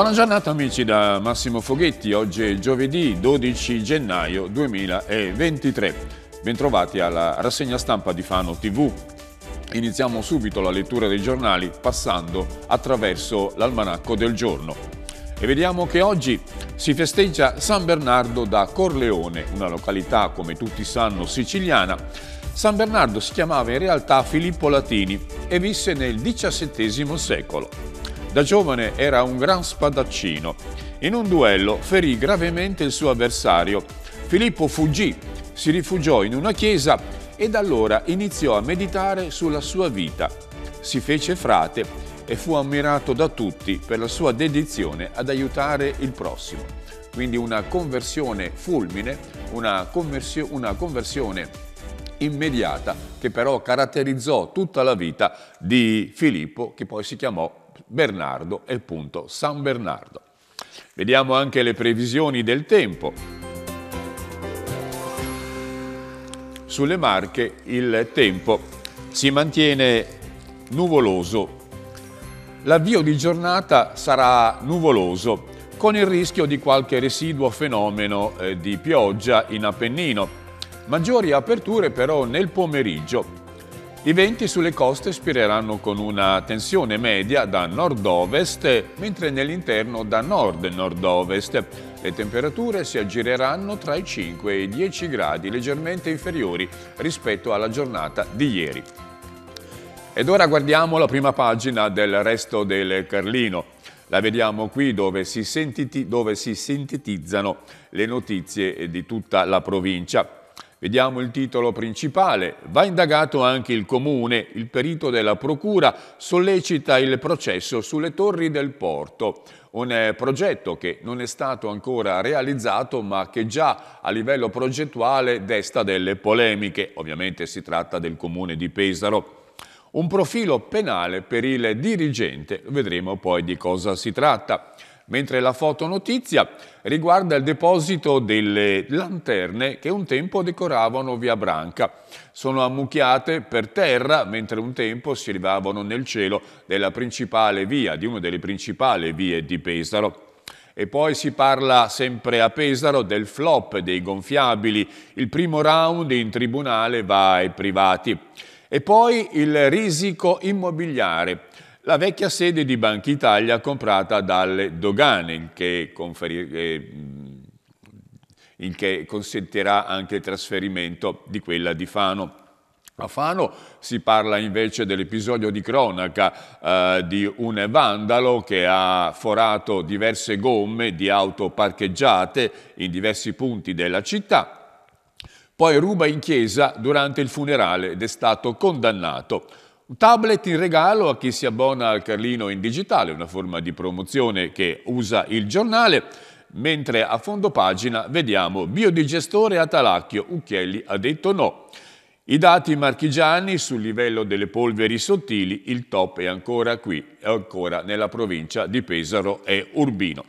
Buona giornata amici da Massimo Foghetti, oggi è giovedì 12 gennaio 2023. Bentrovati alla rassegna stampa di Fano TV. Iniziamo subito la lettura dei giornali passando attraverso l'almanacco del giorno. E vediamo che oggi si festeggia San Bernardo da Corleone, una località come tutti sanno siciliana. San Bernardo si chiamava in realtà Filippo Latini e visse nel XVII secolo. Da giovane era un gran spadaccino. In un duello ferì gravemente il suo avversario. Filippo fuggì, si rifugiò in una chiesa e da allora iniziò a meditare sulla sua vita. Si fece frate e fu ammirato da tutti per la sua dedizione ad aiutare il prossimo. Quindi una conversione fulmine, una, conversio una conversione immediata che però caratterizzò tutta la vita di Filippo che poi si chiamò Bernardo e punto San Bernardo. Vediamo anche le previsioni del tempo. Sulle Marche il tempo si mantiene nuvoloso. L'avvio di giornata sarà nuvoloso, con il rischio di qualche residuo fenomeno eh, di pioggia in Appennino. Maggiori aperture però nel pomeriggio i venti sulle coste spireranno con una tensione media da nord-ovest, mentre nell'interno da nord-nord-ovest. Le temperature si aggireranno tra i 5 e i 10 gradi, leggermente inferiori rispetto alla giornata di ieri. Ed ora guardiamo la prima pagina del resto del Carlino. La vediamo qui dove si, sintetizzano le notizie di tutta la provincia. Vediamo il titolo principale. Va indagato anche il comune. Il perito della procura sollecita il processo sulle torri del porto. Un eh, progetto che non è stato ancora realizzato ma che già a livello progettuale desta delle polemiche. Ovviamente si tratta del comune di Pesaro. Un profilo penale per il dirigente, vedremo poi di cosa si tratta mentre la fotonotizia riguarda il deposito delle lanterne che un tempo decoravano Via Branca. Sono ammucchiate per terra mentre un tempo si elevavano nel cielo della principale via, di una delle principali vie di Pesaro. E poi si parla sempre a Pesaro del flop dei gonfiabili. Il primo round in tribunale va ai privati. E poi il risico immobiliare la vecchia sede di Banca Italia comprata dalle dogane, il che, conferi- eh, il che consentirà anche il trasferimento di quella di Fano. A Fano si parla invece dell'episodio di cronaca eh, di un vandalo che ha forato diverse gomme di auto parcheggiate in diversi punti della città, poi ruba in chiesa durante il funerale ed è stato condannato tablet in regalo a chi si abbona al Carlino in digitale, una forma di promozione che usa il giornale, mentre a fondo pagina vediamo biodigestore Atalacchio, Ucchielli ha detto no. I dati marchigiani sul livello delle polveri sottili, il top è ancora qui, è ancora nella provincia di Pesaro e Urbino.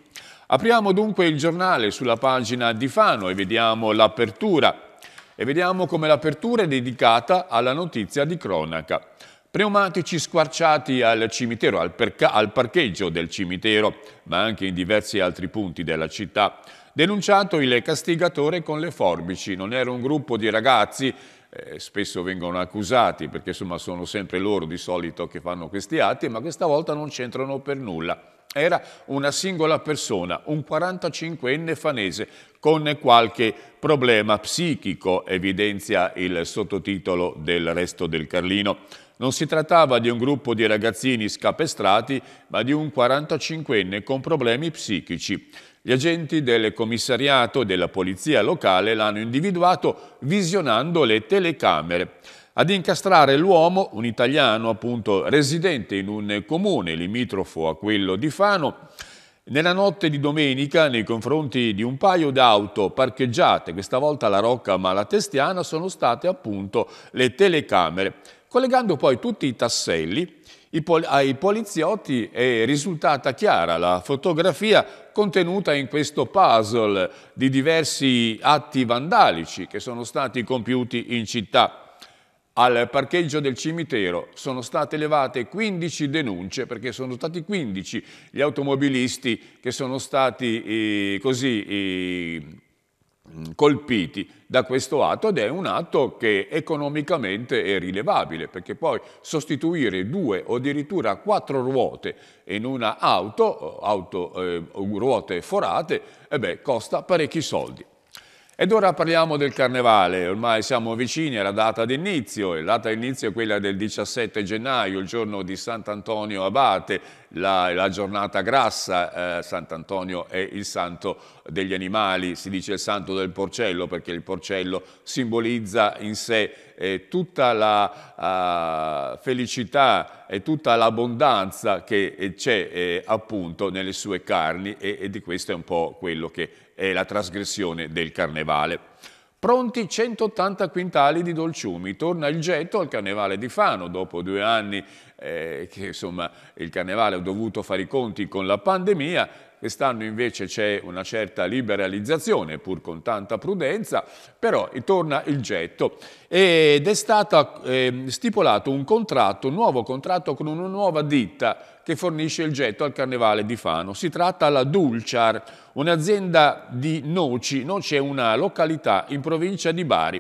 Apriamo dunque il giornale sulla pagina di Fano e vediamo l'apertura. E vediamo come l'apertura è dedicata alla notizia di cronaca. Pneumatici squarciati al cimitero, al, al parcheggio del cimitero, ma anche in diversi altri punti della città. Denunciato il castigatore con le forbici. Non era un gruppo di ragazzi eh, spesso vengono accusati, perché insomma sono sempre loro di solito che fanno questi atti, ma questa volta non c'entrano per nulla. Era una singola persona, un 45enne fanese, con qualche problema psichico, evidenzia il sottotitolo del resto del Carlino. Non si trattava di un gruppo di ragazzini scapestrati, ma di un 45enne con problemi psichici. Gli agenti del commissariato della polizia locale l'hanno individuato visionando le telecamere. Ad incastrare l'uomo, un italiano appunto residente in un comune limitrofo a quello di Fano, nella notte di domenica, nei confronti di un paio d'auto parcheggiate, questa volta alla Rocca Malatestiana, sono state appunto le telecamere. Collegando poi tutti i tasselli ai poliziotti è risultata chiara la fotografia contenuta in questo puzzle di diversi atti vandalici che sono stati compiuti in città. Al parcheggio del cimitero sono state levate 15 denunce perché sono stati 15 gli automobilisti che sono stati eh, così eh, Mm, colpiti da questo atto ed è un atto che economicamente è rilevabile perché poi sostituire due o addirittura quattro ruote in una auto, eh, auto eh, ruote forate, eh beh, costa parecchi soldi. Ed ora parliamo del carnevale, ormai siamo vicini alla data d'inizio, la data d'inizio è quella del 17 gennaio, il giorno di Sant'Antonio Abate, la, la, giornata grassa, eh, Sant'Antonio è il santo degli animali, si dice il santo del porcello perché il porcello simbolizza in sé eh, tutta la eh, felicità e tutta l'abbondanza che eh, c'è eh, appunto nelle sue carni e, e di questo è un po' quello che e la trasgressione del carnevale. Pronti 180 quintali di dolciumi, torna il getto al carnevale di Fano dopo due anni eh, che insomma, il carnevale ha dovuto fare i conti con la pandemia, quest'anno invece c'è una certa liberalizzazione, pur con tanta prudenza, però torna il getto ed è stato eh, stipulato un contratto, un nuovo contratto con una nuova ditta che fornisce il getto al Carnevale di Fano. Si tratta della Dulciar, un'azienda di Noci. Noci è una località in provincia di Bari,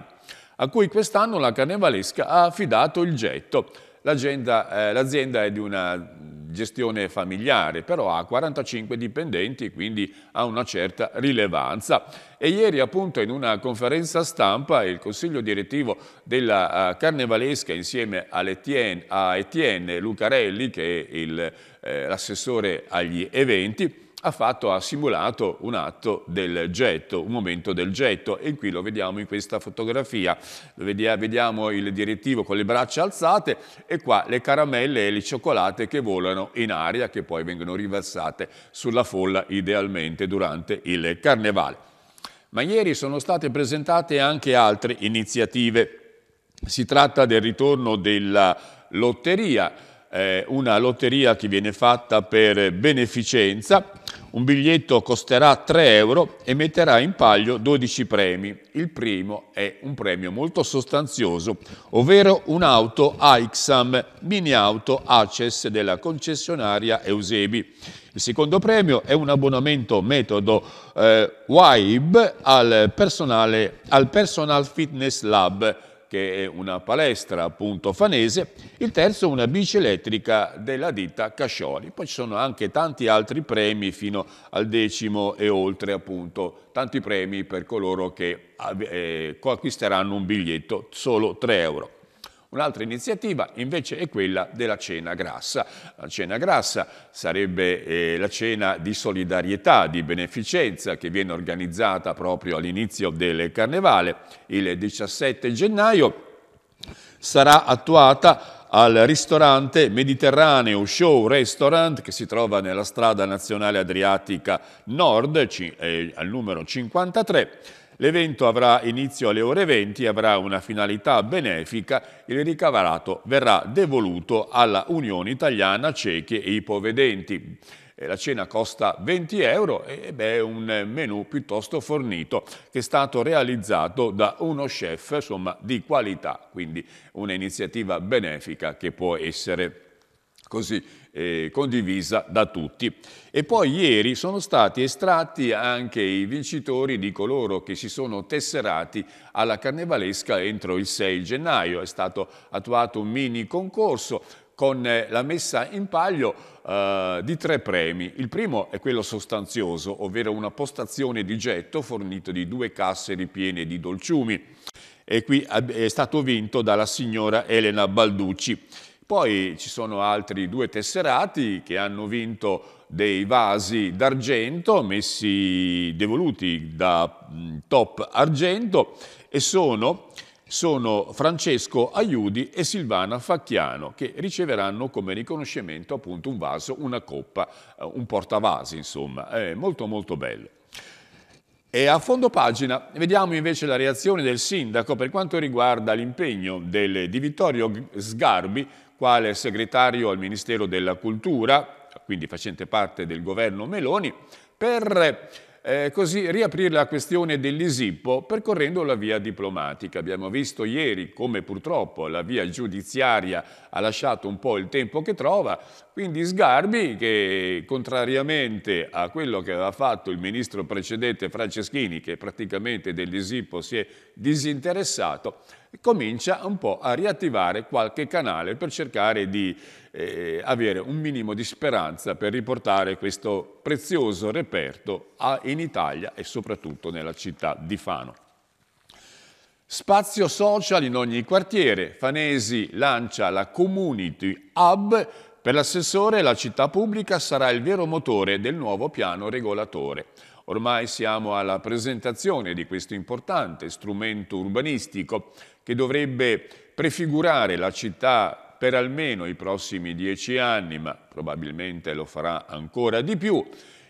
a cui quest'anno la carnevalesca ha affidato il getto. Eh, l'azienda è di una gestione familiare, però ha 45 dipendenti, quindi ha una certa rilevanza. E ieri appunto in una conferenza stampa il consiglio direttivo della eh, Carnevalesca insieme Etienne, a Etienne Lucarelli, che è eh, l'assessore agli eventi, ha, fatto, ha simulato un atto del getto, un momento del getto e qui lo vediamo in questa fotografia, vediamo il direttivo con le braccia alzate e qua le caramelle e le cioccolate che volano in aria che poi vengono riversate sulla folla idealmente durante il carnevale. Ma ieri sono state presentate anche altre iniziative. Si tratta del ritorno della lotteria, eh, una lotteria che viene fatta per beneficenza un biglietto costerà 3 euro e metterà in palio 12 premi. Il primo è un premio molto sostanzioso, ovvero un'auto AXAM, mini auto ACES della concessionaria Eusebi. Il secondo premio è un abbonamento metodo eh, WIBE al, al Personal Fitness Lab, che è una palestra appunto fanese, il terzo una bici elettrica della ditta Cascioli. Poi ci sono anche tanti altri premi fino al decimo e oltre appunto, tanti premi per coloro che eh, acquisteranno un biglietto, solo 3 euro. Un'altra iniziativa invece è quella della cena grassa. La cena grassa sarebbe eh, la cena di solidarietà, di beneficenza che viene organizzata proprio all'inizio del carnevale, il 17 gennaio. Sarà attuata al ristorante Mediterraneo Show Restaurant che si trova nella strada nazionale Adriatica Nord, eh, al numero 53 L'evento avrà inizio alle ore 20 e avrà una finalità benefica. Il ricavarato verrà devoluto alla Unione Italiana Ciechi e Ipovedenti la cena costa 20 euro ed è un menù piuttosto fornito che è stato realizzato da uno chef insomma, di qualità, quindi un'iniziativa benefica che può essere così eh, condivisa da tutti. E poi ieri sono stati estratti anche i vincitori di coloro che si sono tesserati alla carnevalesca entro il 6 gennaio. È stato attuato un mini concorso con eh, la messa in palio eh, di tre premi. Il primo è quello sostanzioso, ovvero una postazione di getto fornito di due casse ripiene di dolciumi e qui è stato vinto dalla signora Elena Balducci. Poi ci sono altri due tesserati che hanno vinto dei vasi d'argento messi devoluti da mm, top argento e sono, sono Francesco Aiudi e Silvana Facchiano che riceveranno come riconoscimento appunto un vaso, una coppa, eh, un portavasi insomma, è molto molto bello. E a fondo pagina vediamo invece la reazione del sindaco per quanto riguarda l'impegno di Vittorio Sgarbi quale segretario al Ministero della Cultura, quindi facente parte del governo Meloni, per eh, così riaprire la questione dell'Isippo percorrendo la via diplomatica. Abbiamo visto ieri come purtroppo la via giudiziaria ha lasciato un po' il tempo che trova, quindi Sgarbi che contrariamente a quello che aveva fatto il ministro precedente Franceschini, che praticamente dell'Isippo si è disinteressato, comincia un po' a riattivare qualche canale per cercare di eh, avere un minimo di speranza per riportare questo prezioso reperto a, in Italia e soprattutto nella città di Fano. Spazio social in ogni quartiere. Fanesi lancia la Community Hub. Per l'assessore la città pubblica sarà il vero motore del nuovo piano regolatore. Ormai siamo alla presentazione di questo importante strumento urbanistico che dovrebbe prefigurare la città per almeno i prossimi dieci anni, ma probabilmente lo farà ancora di più,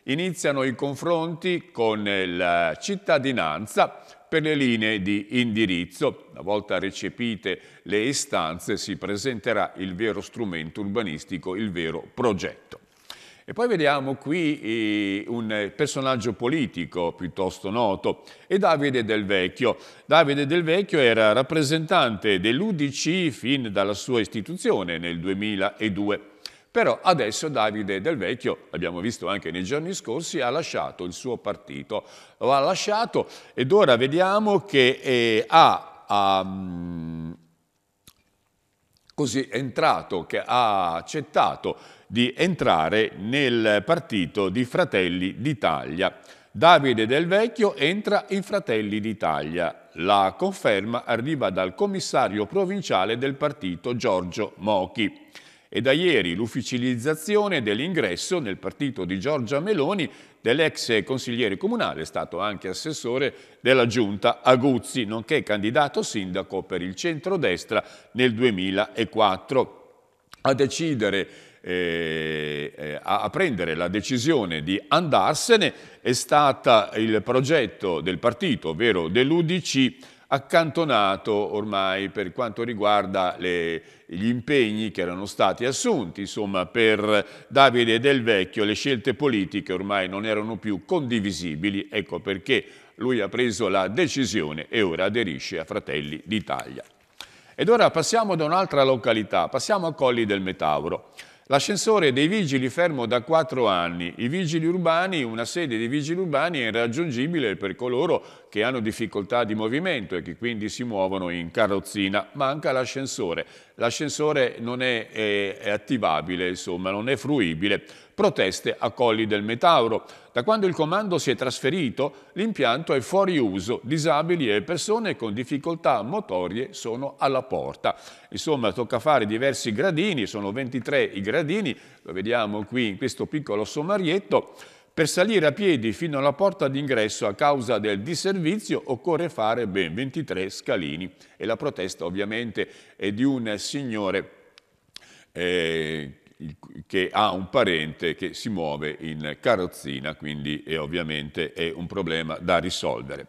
iniziano i confronti con la cittadinanza per le linee di indirizzo. Una volta recepite le istanze si presenterà il vero strumento urbanistico, il vero progetto. E poi vediamo qui eh, un eh, personaggio politico piuttosto noto, è Davide Del Vecchio. Davide Del Vecchio era rappresentante dell'UDC fin dalla sua istituzione nel 2002. Però adesso Davide Del Vecchio, l'abbiamo visto anche nei giorni scorsi, ha lasciato il suo partito. Lo ha lasciato ed ora vediamo che eh, ha, ha ehm, così entrato, che ha accettato di entrare nel partito di Fratelli d'Italia. Davide Del Vecchio entra in Fratelli d'Italia. La conferma arriva dal commissario provinciale del partito Giorgio Mochi. E da ieri l'ufficializzazione dell'ingresso nel partito di Giorgia Meloni dell'ex consigliere comunale, stato anche assessore della giunta Aguzzi, nonché candidato sindaco per il centrodestra nel 2004. A decidere eh, eh a, prendere la decisione di andarsene è stato il progetto del partito, ovvero dell'Udc, accantonato ormai per quanto riguarda le, gli impegni che erano stati assunti, insomma per Davide Del Vecchio le scelte politiche ormai non erano più condivisibili, ecco perché lui ha preso la decisione e ora aderisce a Fratelli d'Italia. Ed ora passiamo da un'altra località, passiamo a Colli del Metauro. L'ascensore dei vigili fermo da quattro anni. I vigili urbani, una sede dei vigili urbani è irraggiungibile per coloro che hanno difficoltà di movimento e che quindi si muovono in carrozzina. Manca l'ascensore. L'ascensore non è, è, è attivabile, insomma, non è fruibile. Proteste a Colli del Metauro. Da quando il comando si è trasferito, l'impianto è fuori uso, disabili e persone con difficoltà motorie sono alla porta. Insomma, tocca fare diversi gradini, sono 23 i gradini, lo vediamo qui in questo piccolo sommarietto. Per salire a piedi fino alla porta d'ingresso a causa del disservizio occorre fare ben 23 scalini e la protesta ovviamente è di un signore eh, che ha un parente che si muove in carrozzina, quindi è ovviamente è un problema da risolvere.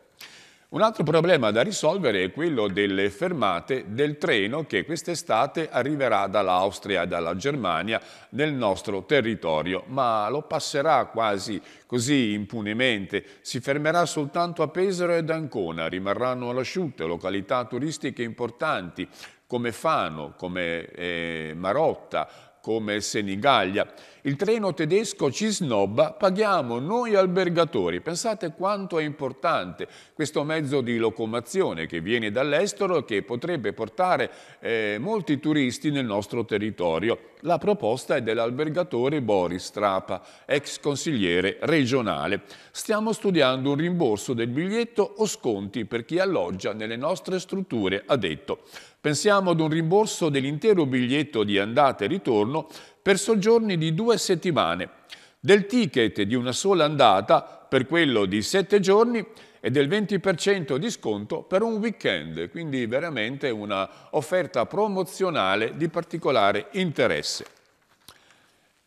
Un altro problema da risolvere è quello delle fermate del treno che quest'estate arriverà dall'Austria e dalla Germania nel nostro territorio, ma lo passerà quasi così impunemente. Si fermerà soltanto a Pesaro ed Ancona, rimarranno all'asciutto località turistiche importanti come Fano, come eh, Marotta, come Senigallia. Il treno tedesco ci snobba, paghiamo noi albergatori. Pensate quanto è importante questo mezzo di locomozione che viene dall'estero e che potrebbe portare eh, molti turisti nel nostro territorio. La proposta è dell'albergatore Boris Trapa, ex consigliere regionale. Stiamo studiando un rimborso del biglietto o sconti per chi alloggia nelle nostre strutture, ha detto. Pensiamo ad un rimborso dell'intero biglietto di andata e ritorno per soggiorni di due settimane, del ticket di una sola andata per quello di sette giorni e del 20% di sconto per un weekend, quindi veramente una offerta promozionale di particolare interesse.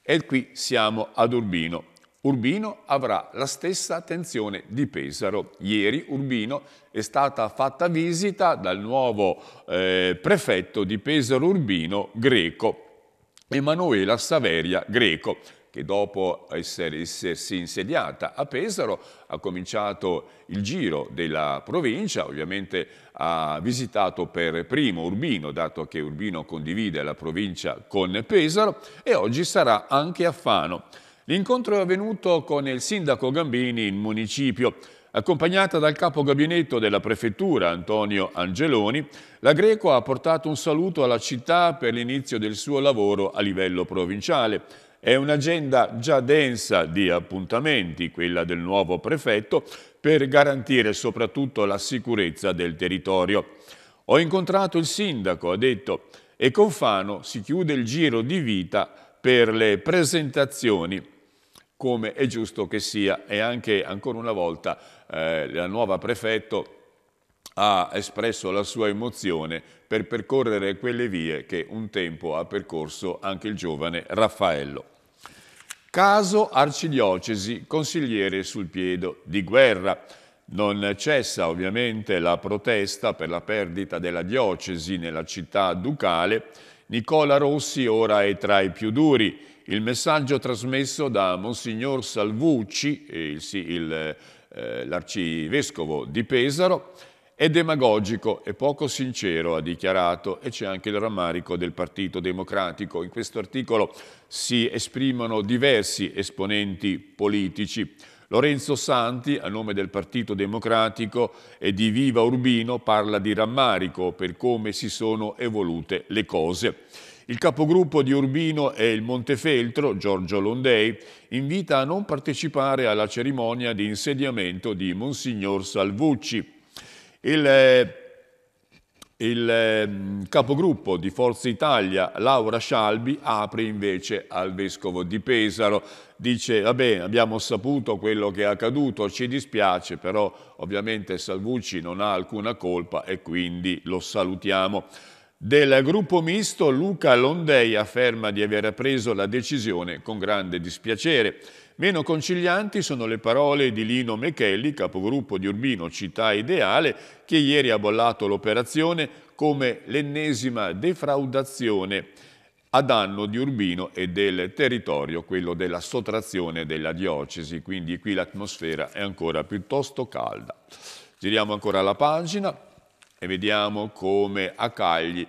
E qui siamo ad Urbino. Urbino avrà la stessa attenzione di Pesaro. Ieri Urbino è stata fatta visita dal nuovo eh, prefetto di Pesaro Urbino, Greco, Emanuela Saveria Greco, che dopo essere, essersi insediata a Pesaro ha cominciato il giro della provincia, ovviamente ha visitato per primo Urbino, dato che Urbino condivide la provincia con Pesaro, e oggi sarà anche a Fano. L'incontro è avvenuto con il sindaco Gambini in municipio. Accompagnata dal capo gabinetto della prefettura Antonio Angeloni, la Greco ha portato un saluto alla città per l'inizio del suo lavoro a livello provinciale. È un'agenda già densa di appuntamenti, quella del nuovo prefetto, per garantire soprattutto la sicurezza del territorio. Ho incontrato il sindaco, ha detto, e con Fano si chiude il giro di vita per le presentazioni come è giusto che sia e anche ancora una volta eh, la nuova prefetto ha espresso la sua emozione per percorrere quelle vie che un tempo ha percorso anche il giovane Raffaello. Caso Arcidiocesi, consigliere sul piede di guerra. Non cessa ovviamente la protesta per la perdita della diocesi nella città ducale. Nicola Rossi ora è tra i più duri il messaggio trasmesso da Monsignor Salvucci, eh, l'arcivescovo eh, di Pesaro, è demagogico e poco sincero, ha dichiarato, e c'è anche il rammarico del Partito Democratico. In questo articolo si esprimono diversi esponenti politici. Lorenzo Santi, a nome del Partito Democratico e di Viva Urbino, parla di rammarico per come si sono evolute le cose. Il capogruppo di Urbino e il Montefeltro, Giorgio Londei, invita a non partecipare alla cerimonia di insediamento di Monsignor Salvucci. Il, eh, il ehm, capogruppo di Forza Italia, Laura Scialbi, apre invece al vescovo di Pesaro. Dice, va bene, abbiamo saputo quello che è accaduto, ci dispiace, però ovviamente Salvucci non ha alcuna colpa e quindi lo salutiamo del gruppo misto Luca Londei afferma di aver preso la decisione con grande dispiacere. Meno concilianti sono le parole di Lino Mechelli, capogruppo di Urbino Città Ideale, che ieri ha bollato l'operazione come l'ennesima defraudazione a danno di Urbino e del territorio, quello della sottrazione della diocesi, quindi qui l'atmosfera è ancora piuttosto calda. Giriamo ancora la pagina e vediamo come a Cagli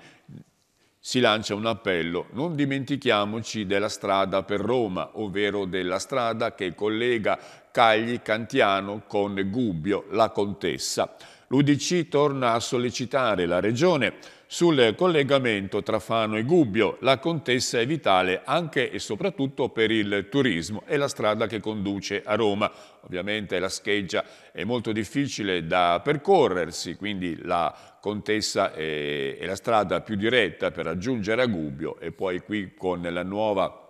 si lancia un appello. Non dimentichiamoci della strada per Roma, ovvero della strada che collega Cagli Cantiano con Gubbio, la contessa. L'Udc torna a sollecitare la Regione sul collegamento tra Fano e Gubbio. La contessa è vitale anche e soprattutto per il turismo e la strada che conduce a Roma. Ovviamente la scheggia è molto difficile da percorrersi, quindi la Contessa è, la strada più diretta per raggiungere a Gubbio e poi qui con la nuova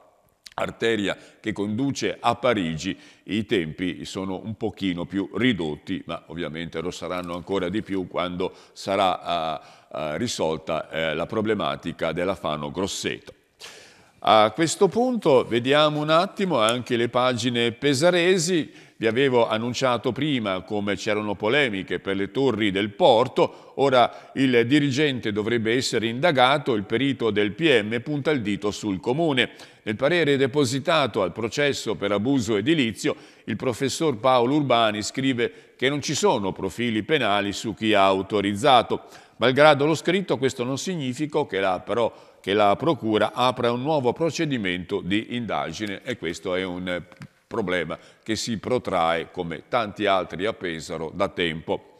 arteria che conduce a Parigi i tempi sono un pochino più ridotti ma ovviamente lo saranno ancora di più quando sarà ah, eh, risolta eh, la problematica della Fano Grosseto. A questo punto vediamo un attimo anche le pagine pesaresi. Vi avevo annunciato prima come c'erano polemiche per le torri del porto, ora il dirigente dovrebbe essere indagato, il perito del PM punta il dito sul comune. Nel parere depositato al processo per abuso edilizio, il professor Paolo Urbani scrive che non ci sono profili penali su chi ha autorizzato. Malgrado lo scritto, questo non significa che la, però, che la Procura apra un nuovo procedimento di indagine e questo è un problema che si protrae, come tanti altri a Pesaro, da tempo.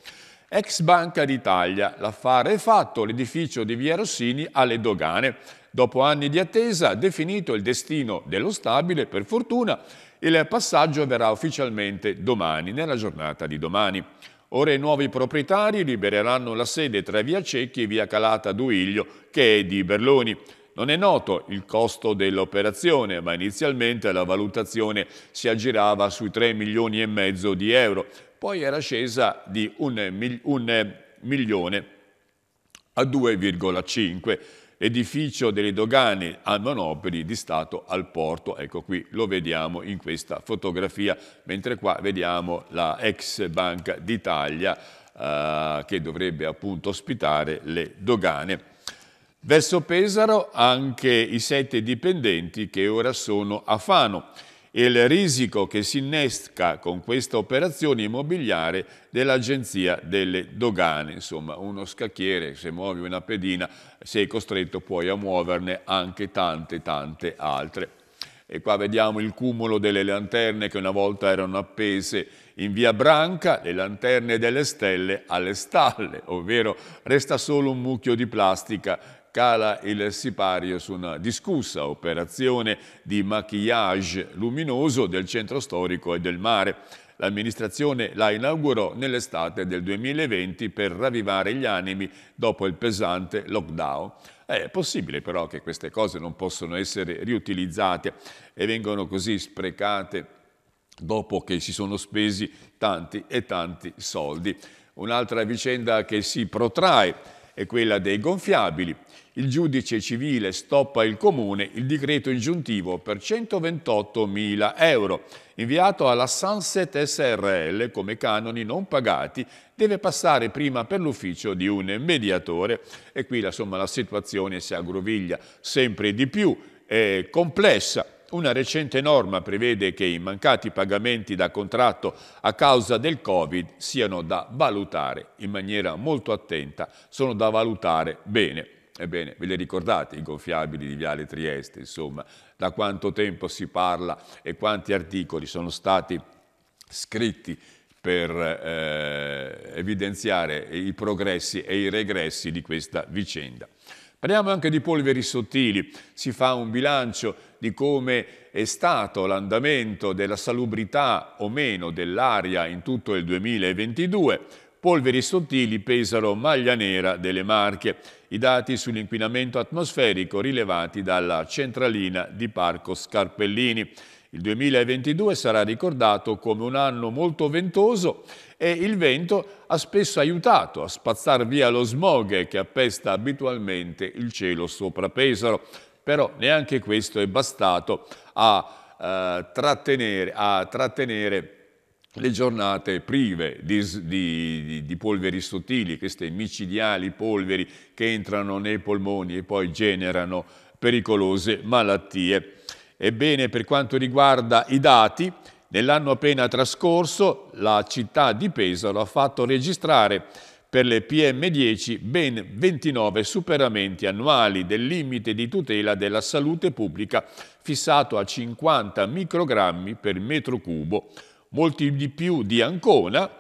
Ex Banca d'Italia, l'affare è fatto, l'edificio di Via Rossini alle dogane. Dopo anni di attesa, definito il destino dello stabile, per fortuna, il passaggio avverrà ufficialmente domani, nella giornata di domani. Ora i nuovi proprietari libereranno la sede tra via Cecchi e via Calata Duiglio, che è di Berloni. Non è noto il costo dell'operazione, ma inizialmente la valutazione si aggirava sui 3 milioni e mezzo di euro, poi era scesa di 1 milione a 2,5 milioni edificio delle dogane a Monopoli di Stato al porto. Ecco qui lo vediamo in questa fotografia, mentre qua vediamo la ex Banca d'Italia eh, che dovrebbe appunto ospitare le dogane. Verso Pesaro anche i sette dipendenti che ora sono a Fano il risico che si innesca con questa operazione immobiliare dell'Agenzia delle Dogane. Insomma, uno scacchiere, se muovi una pedina, sei costretto poi a muoverne anche tante, tante altre. E qua vediamo il cumulo delle lanterne che una volta erano appese in via Branca, le lanterne delle stelle alle stalle, ovvero resta solo un mucchio di plastica scala il sipario su una discussa operazione di maquillage luminoso del centro storico e del mare. L'amministrazione la inaugurò nell'estate del 2020 per ravvivare gli animi dopo il pesante lockdown. È possibile però che queste cose non possono essere riutilizzate e vengono così sprecate dopo che si sono spesi tanti e tanti soldi. Un'altra vicenda che si protrae è quella dei gonfiabili il giudice civile stoppa il comune il decreto ingiuntivo per 128.000 euro. Inviato alla Sunset SRL come canoni non pagati, deve passare prima per l'ufficio di un mediatore. E qui insomma, la situazione si aggroviglia sempre di più, è complessa. Una recente norma prevede che i mancati pagamenti da contratto a causa del Covid siano da valutare in maniera molto attenta, sono da valutare bene. Ebbene, ve li ricordate i gonfiabili di Viale Trieste, insomma, da quanto tempo si parla e quanti articoli sono stati scritti per eh, evidenziare i progressi e i regressi di questa vicenda. Parliamo anche di polveri sottili, si fa un bilancio di come è stato l'andamento della salubrità o meno dell'aria in tutto il 2022. Polveri sottili pesano maglia nera delle Marche i dati sull'inquinamento atmosferico rilevati dalla centralina di Parco Scarpellini. Il 2022 sarà ricordato come un anno molto ventoso e il vento ha spesso aiutato a spazzar via lo smog che appesta abitualmente il cielo sopra Pesaro. Però neanche questo è bastato a, eh, trattenere, a trattenere le giornate prive di, di, di, polveri sottili, queste micidiali polveri che entrano nei polmoni e poi generano pericolose malattie. Ebbene, per quanto riguarda i dati, nell'anno appena trascorso la città di Pesaro ha fatto registrare per le PM10 ben 29 superamenti annuali del limite di tutela della salute pubblica fissato a 50 microgrammi per metro cubo molti di più di Ancona,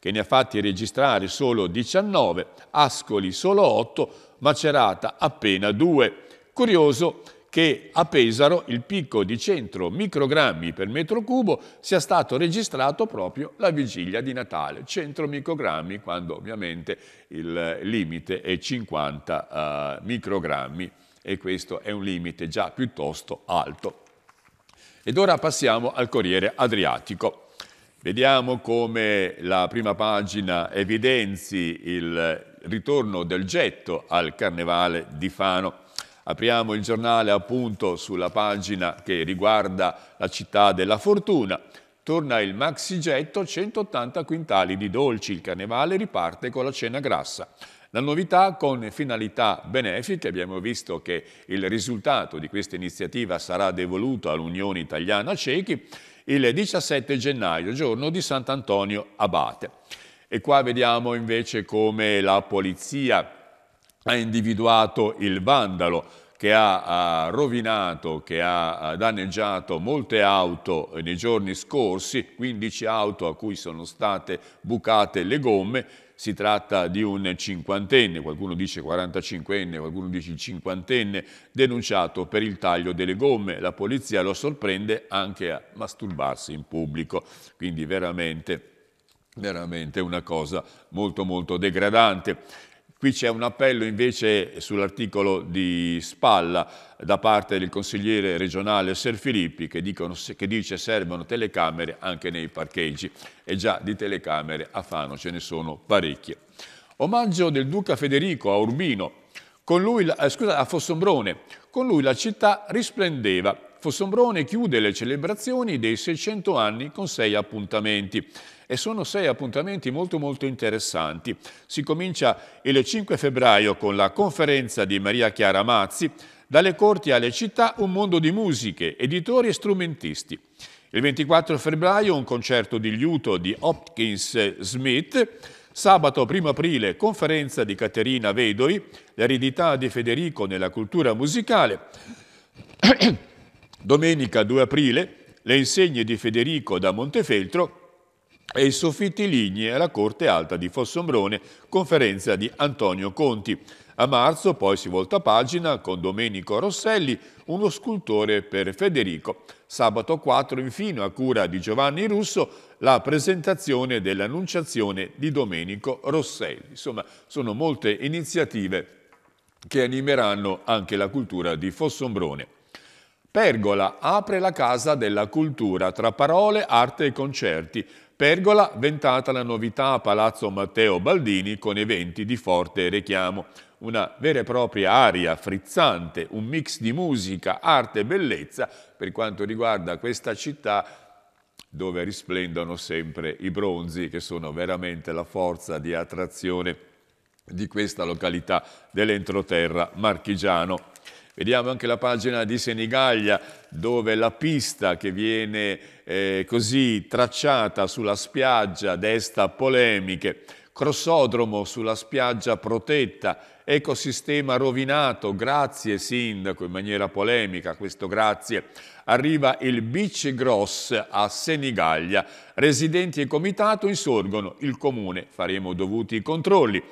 che ne ha fatti registrare solo 19, Ascoli solo 8, Macerata appena 2. Curioso che a Pesaro il picco di 100 microgrammi per metro cubo sia stato registrato proprio la vigilia di Natale, 100 microgrammi quando ovviamente il limite è 50 uh, eh, microgrammi e questo è un limite già piuttosto alto. Ed ora passiamo al Corriere Adriatico. Vediamo come la prima pagina evidenzi il ritorno del getto al carnevale di Fano. Apriamo il giornale appunto sulla pagina che riguarda la città della fortuna. Torna il maxi getto, 180 quintali di dolci, il carnevale riparte con la cena grassa. La novità con finalità benefiche, abbiamo visto che il risultato di questa iniziativa sarà devoluto all'Unione Italiana Ciechi, il 17 gennaio, giorno di Sant'Antonio Abate. E qua vediamo invece come la polizia ha individuato il vandalo che ha, rovinato, che ha danneggiato molte auto nei giorni scorsi, 15 auto a cui sono state bucate le gomme, si tratta di un cinquantenne, qualcuno dice 45enne, qualcuno dice cinquantenne, denunciato per il taglio delle gomme. La polizia lo sorprende anche a masturbarsi in pubblico, quindi veramente veramente una cosa molto molto degradante. Qui c'è un appello invece sull'articolo di Spalla da parte del consigliere regionale Ser Filippi che, dicono, che dice servono telecamere anche nei parcheggi e già di telecamere a Fano ce ne sono parecchie. Omaggio del duca Federico a Urbino, lui, eh, scusa, a Fossombrone, con lui la città risplendeva. Fossombrone chiude le celebrazioni dei 600 anni con sei appuntamenti e sono sei appuntamenti molto molto interessanti. Si comincia il 5 febbraio con la conferenza di Maria Chiara Mazzi, dalle corti alle città un mondo di musiche, editori e strumentisti. Il 24 febbraio un concerto di liuto di Hopkins Smith, Sabato 1 aprile, conferenza di Caterina Vedori, l'eredità di Federico nella cultura musicale. Domenica 2 aprile, le insegne di Federico da Montefeltro e i soffitti lignei alla Corte Alta di Fossombrone, conferenza di Antonio Conti. A marzo poi si volta pagina con Domenico Rosselli, uno scultore per Federico. Sabato 4 infine, a cura di Giovanni Russo, la presentazione dell'annunciazione di Domenico Rosselli. Insomma, sono molte iniziative che animeranno anche la cultura di Fossombrone. Pergola apre la Casa della Cultura tra parole, arte e concerti. Pergola, ventata la novità a Palazzo Matteo Baldini con eventi di forte richiamo. Una vera e propria aria frizzante, un mix di musica, arte e bellezza per quanto riguarda questa città dove risplendono sempre i bronzi che sono veramente la forza di attrazione di questa località dell'entroterra marchigiano. Vediamo anche la pagina di Senigallia dove la pista che viene eh, così tracciata sulla spiaggia desta polemiche. Crossodromo sulla spiaggia protetta, ecosistema rovinato, grazie sindaco in maniera polemica, questo grazie. Arriva il Beach Gross a Senigallia, residenti e comitato insorgono, il comune faremo dovuti controlli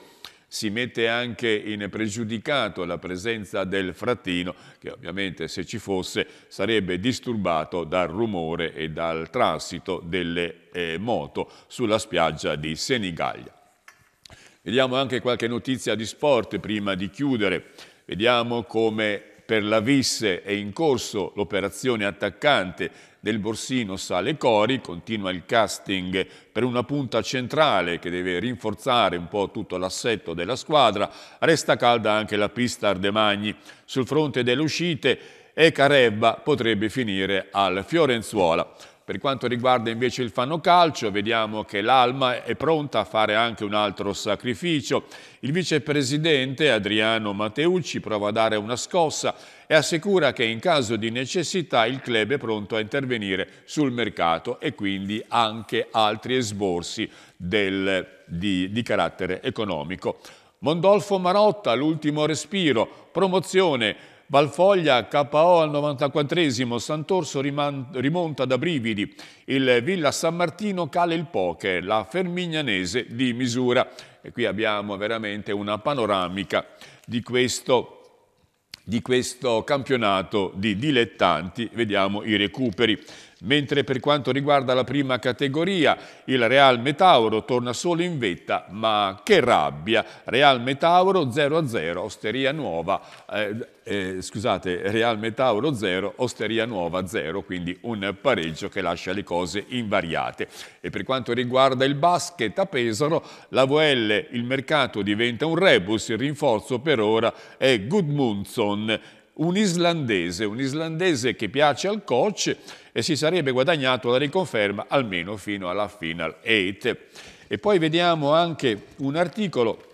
si mette anche in pregiudicato la presenza del frattino che ovviamente se ci fosse sarebbe disturbato dal rumore e dal transito delle eh, moto sulla spiaggia di Senigallia. Vediamo anche qualche notizia di sport prima di chiudere. Vediamo come per la Visse è in corso l'operazione attaccante del Borsino sale Cori, continua il casting per una punta centrale che deve rinforzare un po' tutto l'assetto della squadra, resta calda anche la pista Ardemagni. Sul fronte delle uscite e Carebba potrebbe finire al Fiorenzuola. Per quanto riguarda invece il fanno calcio, vediamo che l'Alma è pronta a fare anche un altro sacrificio. Il vicepresidente Adriano Matteucci prova a dare una scossa e assicura che in caso di necessità il club è pronto a intervenire sul mercato e quindi anche altri esborsi del, di, di carattere economico. Mondolfo Marotta, l'ultimo respiro, promozione Valfoglia KO al 94esimo, Sant'Orso rimonta da brividi, il Villa San Martino cala il poker, la Fermignanese di misura. E qui abbiamo veramente una panoramica di questo di questo campionato di dilettanti, vediamo i recuperi mentre per quanto riguarda la prima categoria il Real Metauro torna solo in vetta, ma che rabbia! Real Metauro 0-0, Osteria Nuova, eh, eh, scusate, Real Metauro 0, Osteria Nuova 0, quindi un pareggio che lascia le cose invariate. E per quanto riguarda il basket a Pesaro, la VL, il mercato diventa un rebus, il rinforzo per ora è Gudmundsson, un islandese, un islandese che piace al coach e si sarebbe guadagnato la riconferma almeno fino alla Final 8. E poi vediamo anche un articolo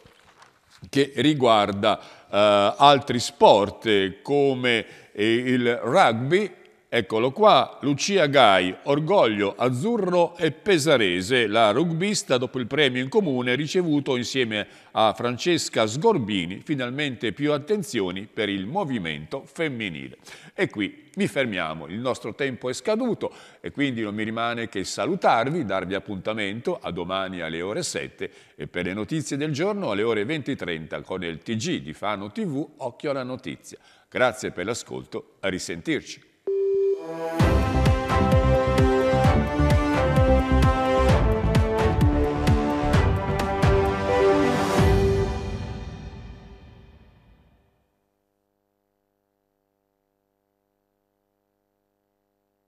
che riguarda eh, altri sport eh, come eh, il rugby Eccolo qua, Lucia Gai, orgoglio azzurro e pesarese, la rugbista dopo il premio in comune ricevuto insieme a Francesca Sgorbini, finalmente più attenzioni per il movimento femminile. E qui mi fermiamo, il nostro tempo è scaduto e quindi non mi rimane che salutarvi, darvi appuntamento a domani alle ore 7 e per le notizie del giorno alle ore 20.30 con il TG di Fano TV Occhio alla Notizia. Grazie per l'ascolto, a risentirci. Música